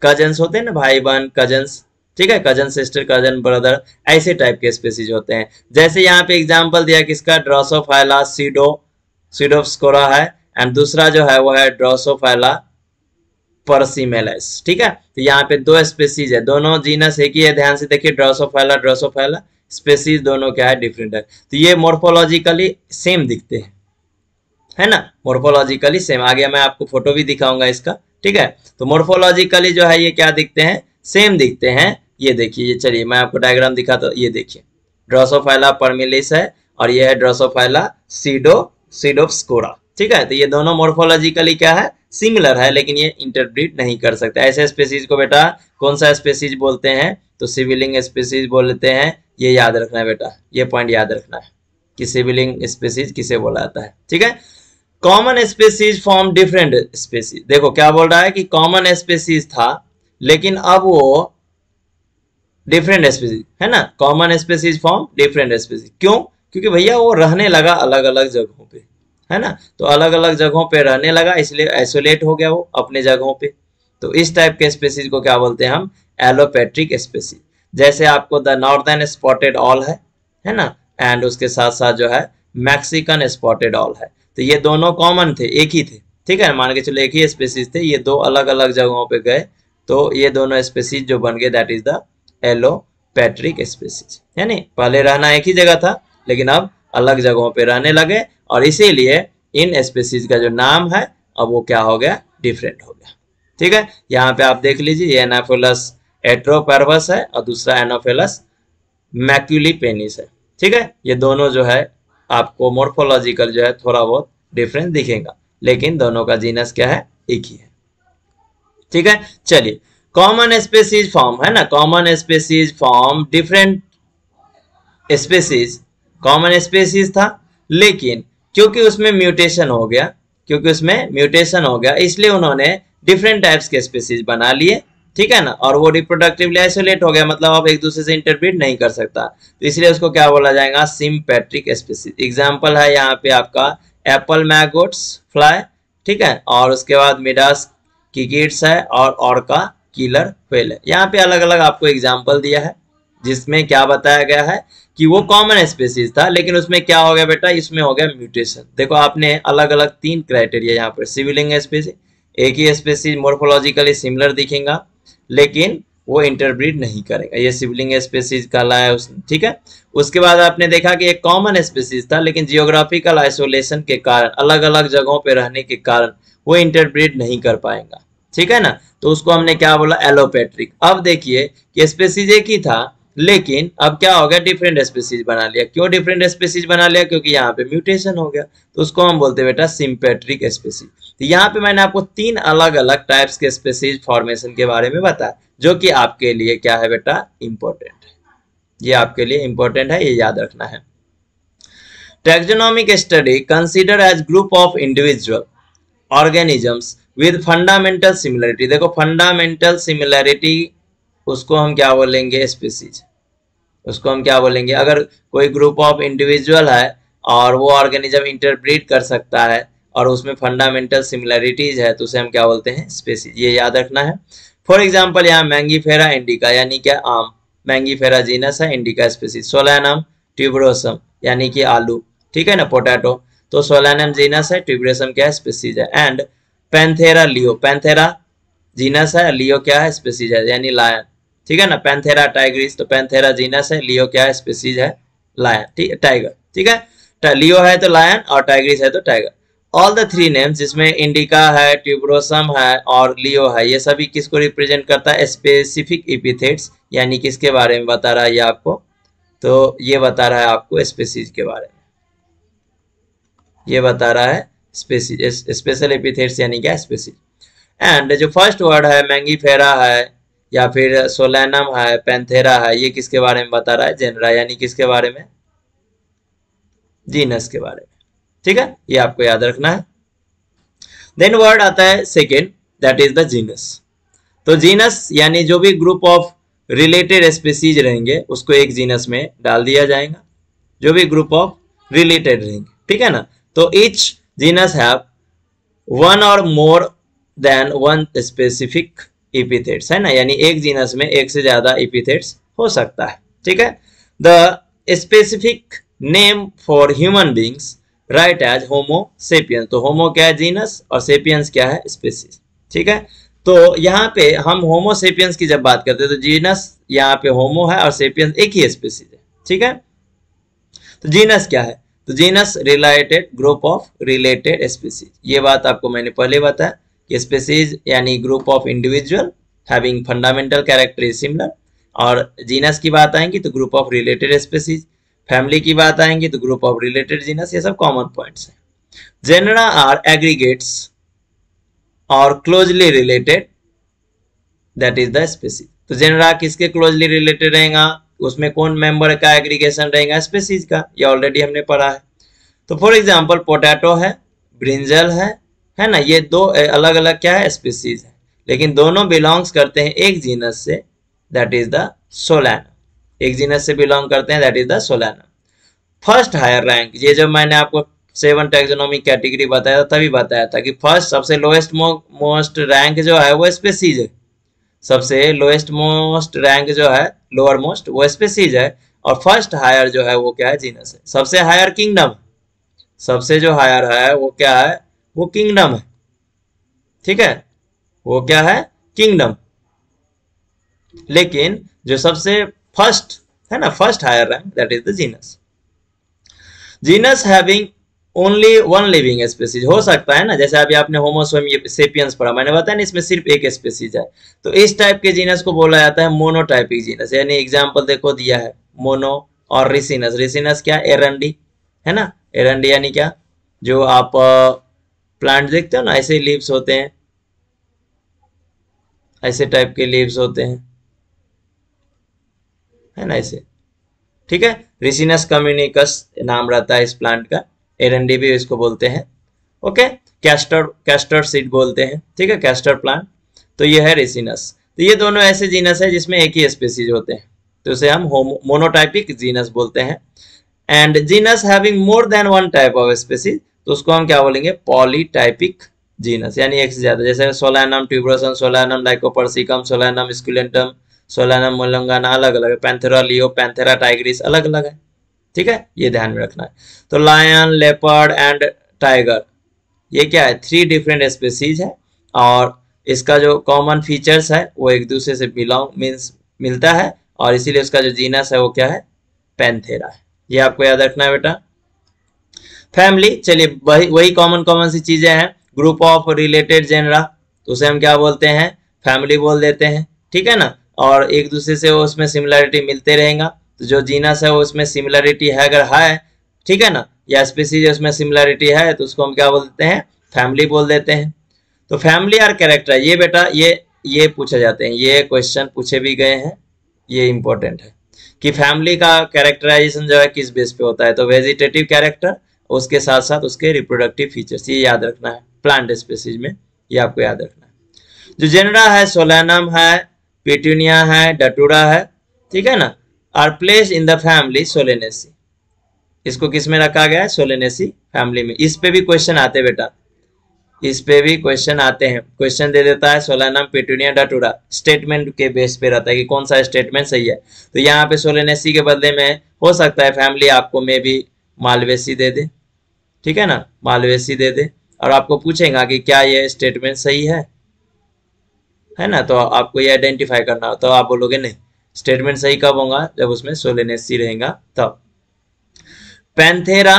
कजन्स होते हैं ना भाई बहन कजन्स ठीक है कजन सिस्टर कजन ब्रदर ऐसे टाइप के स्पेसीज होते हैं जैसे यहाँ पे एग्जाम्पल दिया किसका ड्रॉसोफाइला सीडो सीडोस्कोरा है एंड दूसरा जो है वो है ड्रॉसोफाइला परसिमेलस ठीक है तो यहाँ पे दो स्पेसीज है दोनों जीनस एक ही है ध्यान से देखिए ड्रोसोफाइला ड्रोसोफाइला स्पेसीज दोनों क्या है डिफरेंट है तो ये मोर्फोलॉजिकली सेम दिखते हैं है ना मोर्फोलॉजिकली सेम आगे मैं आपको फोटो भी दिखाऊंगा इसका ठीक है तो मोर्फोलॉजिकली जो है ये क्या दिखते हैं सेम दिखते हैं ये देखिए ये चलिए मैं आपको डायग्राम दिखा तो ये देखिए ड्रोसोफाइला परमिलिस है और ये है ड्रोसोफाइला सीडो सीडोप्सकोरा ठीक है तो ये दोनों मोर्फोलॉजिकली क्या है सिमिलर है लेकिन ये इंटरप्रिट नहीं कर सकते ऐसे स्पेसीज को बेटा कौन सा स्पेसीज बोलते हैं तो सिविलिंग स्पेसीज बोलते हैं ये याद रखना है बेटा ये पॉइंट याद रखना है कि सिविलिंग स्पेसीज किसे बोला जाता है ठीक है common species form different species देखो क्या बोल रहा है कि कॉमन स्पेसीज था लेकिन अब वो डिफरेंट स्पेसीज है ना common species form different species क्यों क्योंकि भैया वो रहने लगा अलग अलग जगहों पे है ना तो अलग अलग जगहों पे रहने लगा इसलिए आइसोलेट हो गया वो अपने जगहों पे तो इस टाइप के स्पेसीज को क्या बोलते हैं हम एलोपैट्रिक स्पेसीज जैसे आपको द नॉर्दर्न स्पॉटेड ऑल है है ना एंड उसके साथ साथ जो है मैक्सिकन स्पॉटेड ऑल है तो ये दोनों कॉमन थे एक ही थे ठीक है मान के चलो एक ही स्पेसीज थे ये दो अलग अलग जगहों पे गए तो ये दोनों स्पेसीज जो बन गए that is the allopatric species है नहीं पहले रहना एक ही जगह था लेकिन अब अलग जगहों पे रहने लगे और इसीलिए इन स्पेसीज का जो नाम है अब वो क्या हो गया डिफरेंट हो गया ठीक है यहाँ पे आप देख लीजिए एनाफेलस एट्रोपर्वस है और दूसरा एनाफेलस मैक्यूली पेनिस है ठीक है ये दोनों जो है आपको मोर्फोलॉजिकल जो है थोड़ा बहुत डिफरेंस दिखेगा लेकिन दोनों का जीनस क्या है एक ही है ठीक है चलिए कॉमन स्पेसीज फॉर्म है ना common species form different species common species था लेकिन क्योंकि उसमें म्यूटेशन हो गया क्योंकि उसमें म्यूटेशन हो गया इसलिए उन्होंने डिफरेंट टाइप्स के स्पीसीज बना लिए ठीक है ना और वो रिप्रोडक्टिवली आइसोलेट हो गया मतलब आप एक दूसरे से इंटरब्रीड नहीं कर सकता तो इसलिए उसको क्या बोला जाएगा सिम्पेट्रिक स्पीसीज एग्जाम्पल है यहाँ पे आपका एप्पल मैगोट्स फ्लाई ठीक है और उसके बाद मिडास किकिट्स है और और का किलर फेल है यहाँ पे अलग अलग आपको एग्जाम्पल दिया है जिसमें क्या बताया गया है कि वो कॉमन स्पेसीज था लेकिन उसमें क्या हो गया बेटा इसमें हो गया म्यूटेशन देखो आपने अलग अलग तीन क्राइटेरिया यहाँ पर सिविलिंग स्पेसी एक ही स्पेसीज मोर्फोलॉजिकली सिमिलर दिखेगा लेकिन वो इंटरब्रीड नहीं करेगा ये सिविलिंग स्पेसीज कहला है उसने ठीक है उसके बाद आपने देखा कि एक कॉमन स्पेसीज था लेकिन जियोग्राफिकल आइसोलेशन के कारण अलग अलग जगहों पर रहने के कारण वो इंटरब्रीड नहीं कर पाएगा ठीक है ना तो उसको हमने क्या बोला एलोपेट्रिक अब देखिए कि स्पेसीज एक ही था लेकिन अब क्या हो गया डिफरेंट स्पीसीज बना लिया क्यों डिफरेंट स्पीसीज बना लिया क्योंकि यहाँ पे म्यूटेशन हो गया तो उसको हम बोलते हैं बेटा सिंपेट्रिक स्पीसीज तो यहाँ पे मैंने आपको तीन अलग अलग टाइप्स के स्पीसीज फॉर्मेशन के बारे में बताया जो कि आपके लिए क्या है बेटा इंपॉर्टेंट है ये आपके लिए इंपॉर्टेंट है ये याद रखना है taxonomic study consider as group of individual organisms with fundamental similarity देखो फंडामेंटल सिमिलरिटी उसको हम क्या बोलेंगे स्पीसीज उसको हम क्या बोलेंगे अगर कोई ग्रुप ऑफ इंडिविजुअल है और वो ऑर्गेनिज्म इंटरब्रीड कर सकता है और उसमें फंडामेंटल सिमिलरिटीज है तो उसे हम क्या बोलते हैं स्पेसीज ये याद रखना है फॉर एग्जाम्पल यहाँ मैंगीफेरा इंडिका यानी क्या आम मैंगीफेरा जीनस है इंडिका स्पेसीज सोलैनम ट्यूबरोसम यानी कि आलू ठीक है ना पोटैटो तो सोलैनम जीनस है ट्यूब्रोसम क्या है स्पेसीज है and Panthera leo Panthera genus है लियो क्या है स्पेसीज है यानी लायन ठीक है ना पैंथेरा टाइग्रिस तो पैंथेरा जीनस है लियो क्या है स्पीसीज है लायन ठीक है टाइगर ठीक है लियो है तो लायन और टाइग्रिस है तो tiger all the three names जिसमें इंडिका है ट्यूब्रोसम है और लियो है ये सभी किसको रिप्रेजेंट करता है स्पेसिफिक इपिथेट्स यानी किसके बारे में बता रहा है ये आपको तो ये बता रहा है आपको स्पेसीज के बारे में ये बता रहा है स्पेसीज स्पेशल एपिथेट्स यानी क्या स्पेसीज एंड जो फर्स्ट वर्ड है मैंगी फेरा है या फिर सोलैनम है पेंथेरा है ये किसके बारे में बता रहा है जेनरा यानी किसके बारे में जीनस के बारे में ठीक है ये आपको याद रखना है देन वर्ड आता है second that is the genus तो जीनस यानी जो भी ग्रुप ऑफ रिलेटेड स्पेसीज रहेंगे उसको एक जीनस में डाल दिया जाएगा जो भी ग्रुप ऑफ रिलेटेड रहेंगे ठीक है ना तो इच जीनस हैव वन और more than one specific epithets है ना यानी एक जीनस में एक से ज्यादा इपिथेट्स हो सकता है ठीक है the specific name for human beings right as Homo sapiens तो होमो क्या है जीनस और सेपियंस क्या है स्पेसिस ठीक है तो यहाँ पे हम होमोसेपियंस की जब बात करते हैं तो जीनस यहाँ पे होमो है और सेपियंस एक ही स्पेसिस है ठीक है तो जीनस क्या है तो genus related group of related species ये बात आपको मैंने पहले बताया स्पेसीज यानी group of individual having fundamental character is similar और जीनस की बात आएंगी तो group of related species family की बात आएंगी तो ग्रुप ऑफ रिलेटेड जीनस ये सब कॉमन पॉइंट्स हैं जेनरा आर एग्रीगेट्स और closely related that is the species तो जेनरा किसके क्लोजली रिलेटेड रहेगा उसमें कौन मेंबर का एग्रीगेशन रहेगा स्पेसीज का ये ऑलरेडी हमने पढ़ा है तो फॉर एग्जाम्पल पोटैटो है ब्रिंजल है है ना ये दो अलग अलग क्या है स्पीसीज है लेकिन दोनों बिलोंग्स करते हैं एक जीनस से दैट इज द सोलैनम एक जीनस से बिलोंग करते हैं that is the Solanum first higher rank ये जब मैंने आपको सेवन टेक्सोनॉमिक कैटेगरी बताया था तभी बताया था कि फर्स्ट सबसे लोएस्ट मोस्ट रैंक जो है वो स्पेसीज है सबसे लोएस्ट मोस्ट रैंक जो है लोअर मोस्ट वो स्पेसीज है और फर्स्ट हायर जो है वो क्या है जीनस है सबसे हायर किंगडम सबसे जो हायर है वो क्या है वो किंगडम है ठीक है वो क्या है किंगडम लेकिन जो सबसे फर्स्ट है ना first higher rank that is the genus genus having only one living species हो सकता है ना जैसे अभी आपने सेपियंस पढ़ा मैंने बताया ना इसमें सिर्फ एक स्पेसीज है तो इस टाइप के जीनस को बोला जाता है मोनोटाइपिक जीनस यानी एग्जाम्पल देखो दिया है मोनो और रिसिनस रिसिनस क्या एरनडी है ना एरनडी यानी क्या जो आप प्लांट देखते हो ना ऐसे लीव्स होते हैं ऐसे टाइप के लीव्स होते हैं है ना ऐसे ठीक है रिसिनस कम्युनिकस नाम रहता है इस प्लांट का एरंडी भी इसको बोलते हैं ओके कैस्टर कैस्टर सीड बोलते हैं ठीक है कैस्टर प्लांट तो ये है रिसिनस तो ये दोनों ऐसे जीनस है जिसमें एक ही स्पेसीज होते हैं तो उसे हम मोनोटाइपिक जीनस बोलते हैं and genus having more than one type of species तो उसको हम क्या बोलेंगे पॉलीटाइपिक जीनस यानी एक से ज्यादा जैसे Solanum tuberosum Solanum lycopersicum Solanum esculentum Solanum melongena अलग अलग है पैंथेरा लियो पैंथेरा टाइग्रिस अलग अलग है ठीक है ये ध्यान में रखना है तो लायन लेपर्ड एंड टाइगर ये क्या है थ्री डिफरेंट स्पेसीज है और इसका जो कॉमन फीचर्स है वो एक दूसरे से बिलोंग मीन्स मिलता है और इसीलिए उसका जो जीनस है वो क्या है पैंथेरा है ये आपको याद रखना है बेटा फैमिली चलिए वही वही कॉमन कॉमन सी चीजें हैं ग्रुप ऑफ रिलेटेड जेनरा तो उसे हम क्या बोलते हैं फैमिली बोल देते हैं ठीक है ना और एक दूसरे से उसमें सिमिलरिटी मिलते रहेगा तो जो जीनस है उसमें सिमिलरिटी है अगर है ठीक है ना या स्पीसीज उसमें सिमिलरिटी है तो उसको हम क्या बोल देते हैं फैमिली बोल देते हैं तो फैमिली और कैरेक्टर ये बेटा ये ये पूछे जाते हैं ये क्वेश्चन पूछे भी गए हैं ये इंपॉर्टेंट है कि फैमिली का कैरेक्टराइजेशन जो है किस बेस पे होता है तो वेजिटेटिव कैरेक्टर उसके साथ साथ उसके रिप्रोडक्टिव फीचर्स ये याद रखना है प्लांट स्पेसीज में ये आपको याद रखना है जो जेनरा है सोलैनम है पेटूनिया है डटूरा है ठीक है ना are place in the family Solanaceae इसको किस में रखा गया है सोलेनेसी फैमिली में इस पे भी क्वेश्चन आते बेटा इस पे भी क्वेश्चन आते हैं क्वेश्चन दे देता है सोलानम पेटूनिया डटूरा स्टेटमेंट के बेस पे रहता है कि कौन सा स्टेटमेंट सही है तो यहाँ पे सोलेनेसी के बदले में हो सकता है फैमिली आपको मे भी मालवेसी दे दे ठीक है ना मालवेसी दे दे और आपको पूछेगा कि क्या यह स्टेटमेंट सही है है ना तो आपको ये आइडेंटिफाई करना हो तो आप बोलोगे नहीं स्टेटमेंट सही कब होगा जब उसमें सोलेनेसी रहेगा तब पेंथेरा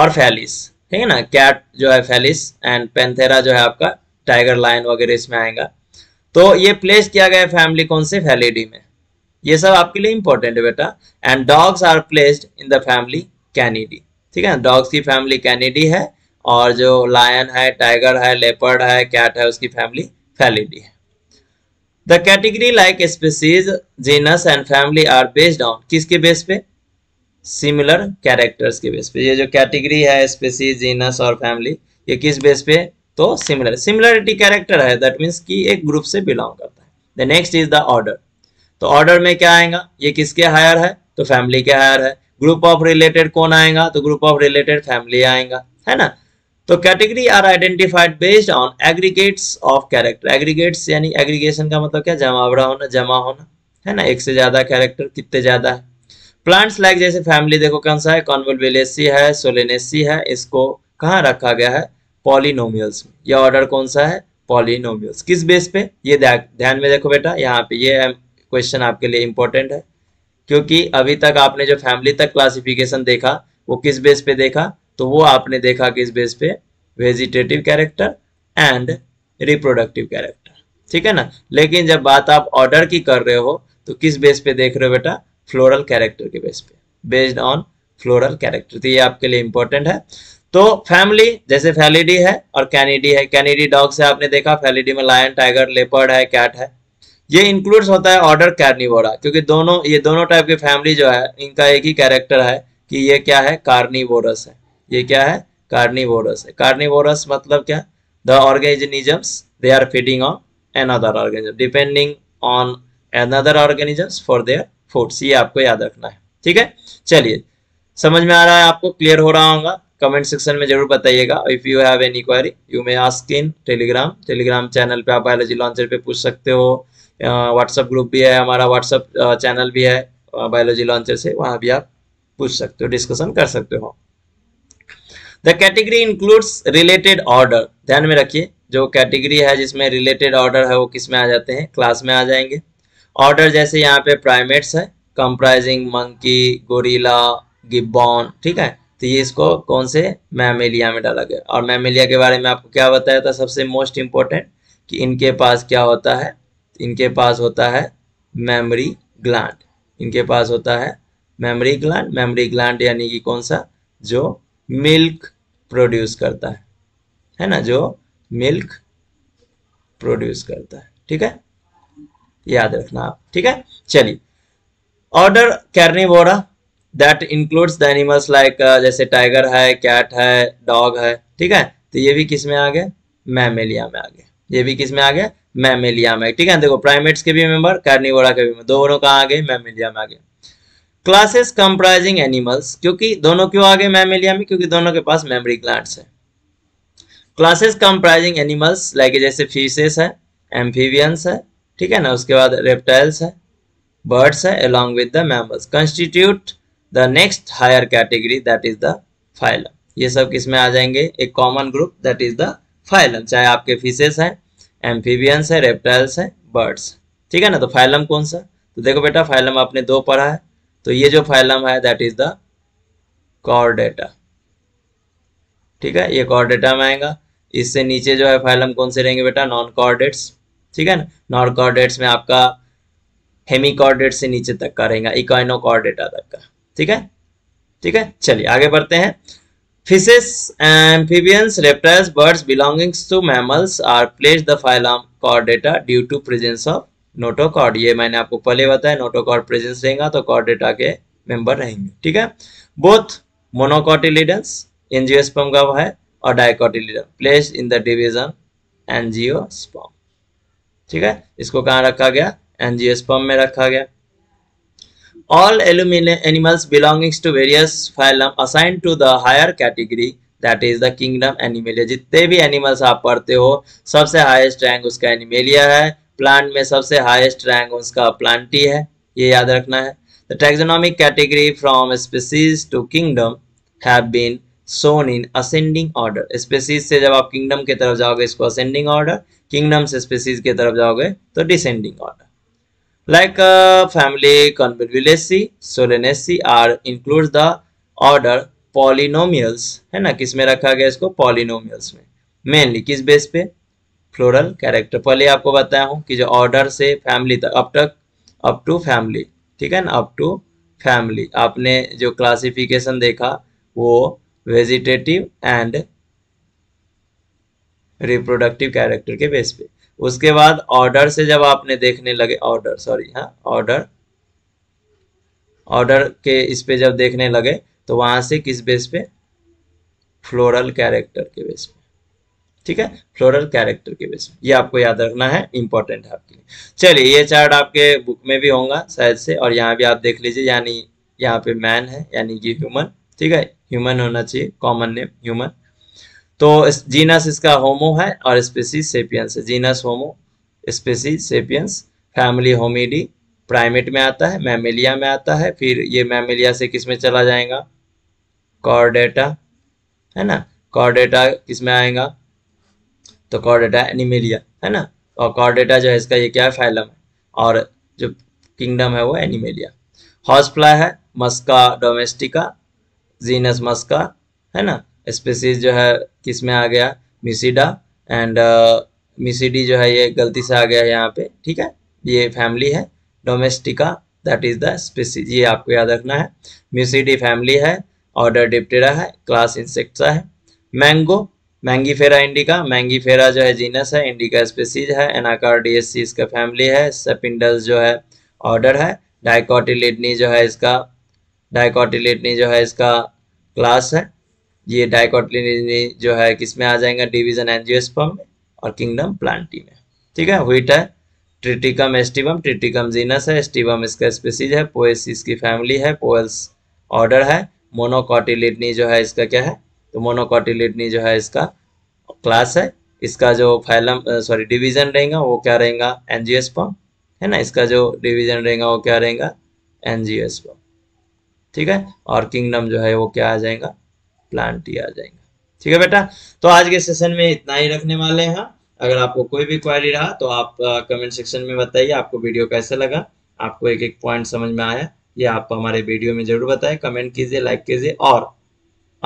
और फैलिस ठीक है ना कैट जो है फैलिस एंड पेंथेरा जो है आपका टाइगर लाइन वगैरह इसमें आएगा तो ये प्लेस किया गया फैमिली कौन से फैलिडी में ये सब आपके लिए इंपॉर्टेंट है बेटा and dogs are placed in the family Canidae ठीक है डॉग्स की फैमिली कैनिडी है और जो लायन है टाइगर है लेपर्ड है कैट है उसकी फैमिली फैलिडी है the category like species genus and family are based on किसके बेस पे सिमिलर कैरेक्टर्स के बेस पे ये जो कैटेगरी है स्पीसीज जीनस और फैमिली ये किस बेस पे तो सिमिलर सिमिलरिटी कैरेक्टर है दैट मीन्स कि एक ग्रुप से बिलोंग करता है the next is the order तो ऑर्डर में क्या आएगा ये किसके हायर है तो फैमिली के हायर है ग्रुप ऑफ रिलेटेड कौन आएगा तो ग्रुप ऑफ रिलेटेड फैमिली आएगा है ना तो category are identified based on aggregates of character aggregates यानी एग्रीगेशन का मतलब क्या जमावड़ा होना जमा होना है ना एक से ज्यादा कैरेक्टर कितने ज्यादा है प्लांट्स लाइक जैसे फैमिली देखो कौन सा है कॉन्वलवेलेसी है सोलेनेसी है इसको कहाँ रखा गया है पॉलिनोमियल्स में यह ऑर्डर कौन सा है पॉलिनोमियल्स किस बेस पे ये ध्यान में देखो बेटा यहाँ पे ये क्वेश्चन आपके लिए इंपॉर्टेंट है क्योंकि अभी तक आपने जो फैमिली तक क्लासिफिकेशन देखा वो किस बेस पे देखा तो वो आपने देखा किस बेस पे vegetative character and reproductive character ठीक है ना लेकिन जब बात आप ऑर्डर की कर रहे हो तो किस बेस पे देख रहे हो बेटा फ्लोरल कैरेक्टर के बेस पे बेस्ड ऑन फ्लोरल कैरेक्टर तो ये आपके लिए इंपॉर्टेंट है तो फैमिली जैसे फैलिडी है और कैनिडी है कैनिडी डॉग से आपने देखा फैलिडी में लायन टाइगर लेपर्ड है कैट है ये इंक्लूड्स होता है ऑर्डर कार्निवोरा क्योंकि दोनों ये दोनों टाइप की फैमिली जो है इनका एक ही कैरेक्टर है कि ये क्या है कार्निवोरस है ये क्या है कार्निवोरस है कार्निवोरस मतलब क्या the organisms they are feeding on another organism depending on another organisms for their foods ये आपको याद रखना है ठीक है चलिए समझ में आ रहा है आपको क्लियर हो रहा होगा कमेंट सेक्शन में जरूर बताइएगा if you have any query you may ask in Telegram Telegram channel पे आप बायोलॉजी लॉन्चर पे पूछ सकते हो व्हाट्सएप ग्रुप भी है हमारा व्हाट्सएप चैनल भी है बायोलॉजी लॉन्चर से वहां भी आप पूछ सकते हो डिस्कशन कर सकते हो the category includes related order ध्यान में रखिए जो कैटेगरी है जिसमें रिलेटेड ऑर्डर है वो किस में आ जाते हैं क्लास में आ जाएंगे ऑर्डर जैसे यहाँ पे प्राइमेट्स है कंप्राइजिंग मंकी गोरीला गिब्बॉन ठीक है तो ये इसको कौन से मैमिलिया में डाला गया और मैमेलिया के बारे में आपको क्या बताया था सबसे मोस्ट इम्पोर्टेंट कि इनके पास क्या होता है इनके पास होता है मेमोरी ग्लैंड इनके पास होता है मेमोरी ग्लैंड मेमोरी ग्लैंड यानी कि कौन सा जो मिल्क प्रोड्यूस करता है है ना जो मिल्क प्रोड्यूस करता है ठीक है याद रखना आप ठीक है चलिए order Carnivora that includes the animals like जैसे टाइगर है कैट है डॉग है ठीक है तो ये भी किस में आ गए मैमेलिया में आ गए ये भी किस में आ गया मैमिलिया में ठीक है देखो प्राइमेट्स के भी मेंबर कार्निवोरा के भी दोनों कहा आ गए मैमेलिया में आ गए क्लासेस कंप्राइजिंग एनिमल्स क्योंकि दोनों क्यों आ गए मैमेलिया में क्योंकि दोनों के पास मेमरी ग्लैंड्स है क्लासेस कंप्राइजिंग एनिमल्स लाइक जैसे फीसेस है एम्फीवियंस है ठीक है ना उसके बाद रेप्टाइल्स है बर्ड्स है along with the mammals constitute the next higher category that is the phylum ये सब किसमें आ जाएंगे एक common group that is the phylum चाहे आपके फिशेस हैं एम्फीबियंस है रेप्टाइल्स हैं बर्ड्स ठीक है ना तो फाइलम कौन सा तो देखो बेटा फाइलम आपने दो पढ़ा है तो ये जो फाइलम है दैट इज द कॉर्डेटा ठीक है ये कॉर्डेटा में आएगा इससे नीचे जो है फाइलम कौन से रहेंगे बेटा नॉन कॉर्डेट्स ठीक है ना नॉन कॉर्डेट्स में आपका हेमी कॉर्डेट से नीचे तक का रहेगा इक्वाइनो कॉर्डेटा तक का ठीक है ठीक है चलिए आगे बढ़ते हैं Fishes, amphibians, reptiles, birds belonging to mammals are placed the phylum chordata due to presence of notochord ये मैंने आपको पहले बताया नोटोकॉर्ड प्रेजेंस रहेगा तो कॉर्डेटा के मेंबर रहेंगे ठीक है बोथ मोनोकॉटिलिडन्स एनजियोस्पर्म का है और dicotyledon place in the division angiosperm ठीक है इसको कहाँ रखा गया एनजियोस्पर्म में रखा गया All animals belonging to various phylum assigned to the higher category that is the kingdom Animalia जितने भी एनिमल्स आप पढ़ते हो सबसे हाईएस्ट रैंक उसका एनिमेलिया है प्लांट में सबसे हाईएस्ट रैंक उसका प्लांटी है ये याद रखना है the taxonomic category from species to kingdom have been shown in ascending order species से जब आप किंगडम की तरफ जाओगे इसको असेंडिंग ऑर्डर किंगडम से स्पेसीज की तरफ जाओगे तो descending order Like uh, family convolvulaceae, solanaceae are includes the order polynomials है ना किस में रखा गया इसको polynomials में मेनली किस बेस पे फ्लोरल कैरेक्टर पहले आपको बताया हूँ कि जो ऑर्डर से फैमिली तक अप तक अप टू फैमिली ठीक है ना अप टू फैमिली आपने जो क्लासिफिकेशन देखा वो वेजिटेटिव एंड रिप्रोडक्टिव कैरेक्टर के बेस पे उसके बाद ऑर्डर से जब आपने देखने लगे ऑर्डर सॉरी हाँ ऑर्डर ऑर्डर के इस पे जब देखने लगे तो वहां से किस बेस पे फ्लोरल कैरेक्टर के बेस पे ठीक है फ्लोरल कैरेक्टर के बेस पे ये आपको याद रखना है इंपॉर्टेंट है आपके लिए चलिए ये चार्ट आपके बुक में भी होगा शायद से और यहाँ भी आप देख लीजिए यानी यहाँ पे मैन है यानी कि ह्यूमन ठीक है ह्यूमन होना चाहिए कॉमन नेम ह्यूमन तो इस जीनस इसका होमो है और स्पेसीज सेपियंस है genus homo species sapiens family hominidae primate में आता है मैमिलिया में आता है फिर ये मैमिलिया से किस में चला जाएगा कॉर्डेटा है ना कॉर्डेटा किस में आएगा तो कॉर्डेटा एनिमिलिया है ना और कॉर्डेटा जो है इसका ये क्या है फैलम है और जो किंगडम है वो एनिमेलिया हॉर्सफ्लाई है मस्का डोमेस्टिका जीनस मस्का है ना स्पेसीज जो है किस में आ गया मिसिडा एंड uh, मिसिडी जो है ये गलती से आ गया यहाँ पे ठीक है ये फैमिली है domestica that is the species ये आपको याद रखना है म्यूसिडी फैमिली है ऑर्डर डिप्टेरा है क्लास इंसेक्टा है मैंगो मैंगीफेरा इंडिका मैंगीफेरा जो है जीनस है इंडिका स्पेसीज है सी इसका फैमिली है सेपिंडल्स जो है ऑर्डर है डाइकॉटिलेडनी जो है इसका डाइकॉटिलेडनी जो है इसका क्लास है ये डाइकोटलिन जो है किसमें आ जाएगा डिवीजन एनजियोस्पम में और किंगडम प्लांटी में ठीक है व्हीट है ट्रिटिकम एस्टिवम ट्रिटिकम जीनस है एस्टिवम इसका स्पेसीज है पोएस इसकी फैमिली है पोएल्स ऑर्डर है मोनोकॉटिलिडनी जो है इसका क्या है तो मोनोकॉटिलिडनी जो है इसका क्लास है इसका जो फैलम सॉरी डिवीजन रहेगा वो क्या रहेगा एनजियोस्पम है ना इसका जो डिवीजन रहेगा वो क्या रहेगा एनजियोस्पम ठीक है और किंगडम जो है वो क्या आ जाएगा प्लांट ही आ जाएंगे ठीक है बेटा तो आज के सेशन में इतना ही रखने वाले हैं अगर आपको कोई भी क्वारी रहा तो आप कमेंट सेक्शन में बताइए आपको वीडियो कैसा लगा आपको एक एक पॉइंट समझ में आया ये आप हमारे वीडियो में जरूर बताएं कमेंट कीजिए लाइक कीजिए और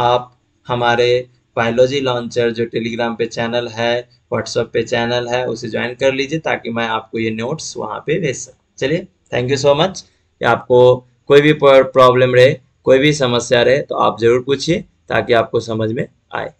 आप हमारे बायोलॉजी लॉन्चर जो टेलीग्राम पे चैनल है व्हाट्सएप पे चैनल है उसे ज्वाइन कर लीजिए ताकि मैं आपको ये नोट्स वहाँ पे भेज सकूँ चलिए थैंक यू सो मच आपको कोई भी प्रॉब्लम रहे कोई भी समस्या रहे तो आप ज़रूर पूछिए ताकि आपको समझ में आए